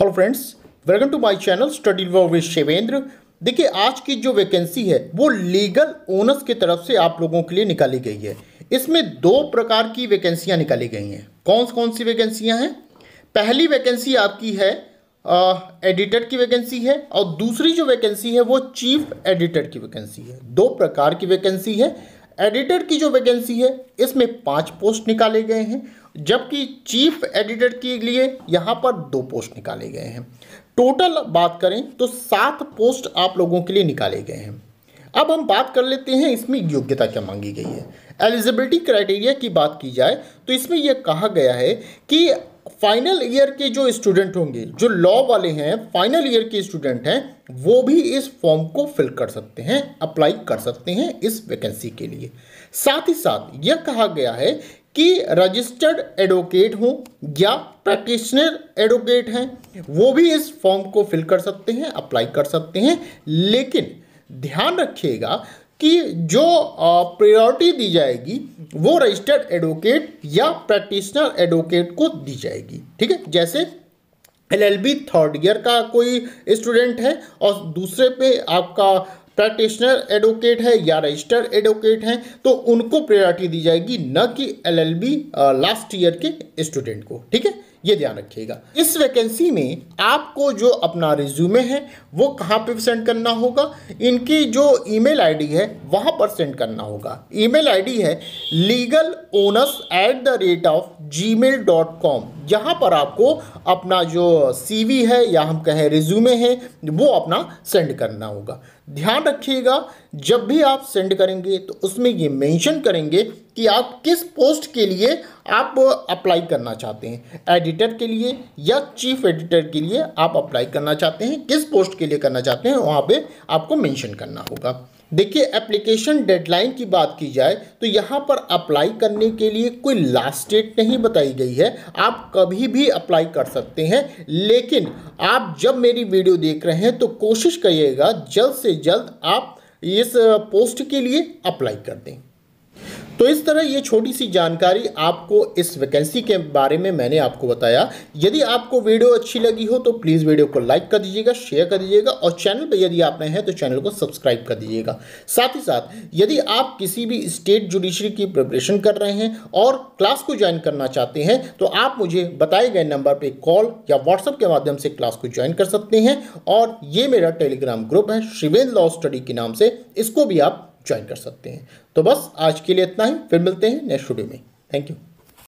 hello friends welcome to my channel study with Shivendra देखिए आज की जो वैकेंसी है वो लीगल ओनर्स की तरफ से आप लोगों के लिए निकाली गई है इसमें दो प्रकार की वैकेंसियां निकाली गई हैं कौन कौन सी वैकेंसियां हैं पहली वैकेंसी आपकी है एडिटर की वैकेंसी है और दूसरी जो वैकेंसी है वो चीफ एडिटर की वैकेंसी है दो प्रकार की वैकेंसी है एडिटर की जो वैकेंसी है इसमें पाँच पोस्ट निकाले गए हैं जबकि चीफ एडिटर के लिए यहाँ पर दो पोस्ट निकाले गए हैं टोटल बात करें तो सात पोस्ट आप लोगों के लिए निकाले गए हैं अब हम बात कर लेते हैं इसमें योग्यता क्या मांगी गई है एलिजिबिलिटी क्राइटेरिया की बात की जाए तो इसमें यह कहा गया है कि फाइनल ईयर के जो स्टूडेंट होंगे जो लॉ वाले हैं फाइनल ईयर के स्टूडेंट हैं वो भी इस फॉर्म को फिल कर सकते हैं अप्लाई कर सकते हैं इस वैकेंसी के लिए साथ ही साथ यह कहा गया है कि रजिस्टर्ड एडवोकेट हों या प्रैक्टिशनर एडवोकेट हैं वो भी इस फॉर्म को फिल कर सकते हैं अप्लाई कर सकते हैं लेकिन ध्यान रखिएगा कि जो प्रायोरिटी दी जाएगी वो रजिस्टर्ड एडवोकेट या प्रैक्टिशनर एडवोकेट को दी जाएगी ठीक है जैसे एलएलबी थर्ड ईयर का कोई स्टूडेंट है और दूसरे पे आपका प्रैक्टिशनर एडवोकेट है या रजिस्टर एडवोकेट हैं तो उनको प्रायोरिटी दी जाएगी न कि एलएलबी लास्ट ईयर के स्टूडेंट को ठीक है ये ध्यान रखिएगा इस वैकेंसी में आपको जो अपना रिज्यूमे है वो कहाँ पे सेंड करना होगा इनकी जो ईमेल आईडी है वहाँ पर सेंड करना होगा ईमेल आईडी है legal onus at the rate of gmail dot com यहाँ पर आपको अपना जो सीवी है या हम कहें रिज्यूमे है वो अपना सेंड करना होगा ध्यान रखिएगा जब भी आप सेंड करेंगे तो उसमें ये मेंशन करेंगे कि आप किस पोस्ट के लिए आप अप्लाई करना चाहते हैं एडिटर के लिए या चीफ एडिटर के लिए आप अप्लाई करना चाहते हैं किस पोस्ट के लिए करना चाहते हैं वहाँ पे आपको मेंशन करना होगा देखिए एप्लीकेशन डेडलाइन की बात की जाए तो यहाँ पर अप्लाई करने के लिए कोई लास्ट डेट नहीं बताई गई है आप कभी भी अप्लाई कर सकते हैं लेकिन आप जब मेरी वीडियो देख रहे हैं तो कोशिश करिएगा जल्द से जल्द आप इस पोस्ट के लिए अप्लाई कर दें तो इस तरह ये छोटी सी जानकारी आपको इस वैकेंसी के बारे में मैंने आपको बताया यदि आपको वीडियो अच्छी लगी हो तो प्लीज़ वीडियो को लाइक कर दीजिएगा शेयर कर दीजिएगा और चैनल पर यदि आप नए हैं तो चैनल को सब्सक्राइब कर दीजिएगा साथ ही साथ यदि आप किसी भी स्टेट जुडिशरी की प्रिपरेशन कर रहे हैं और क्लास को ज्वाइन करना चाहते हैं तो आप मुझे बताए गए नंबर पर कॉल या व्हाट्सअप के माध्यम से क्लास को ज्वाइन कर सकते हैं और ये मेरा टेलीग्राम ग्रुप है शिवेंद्र लॉ स्टडी के नाम से इसको भी आप ज्वाइन कर सकते हैं तो बस आज के लिए इतना ही फिर मिलते हैं नेक्स्ट वीडियो में थैंक यू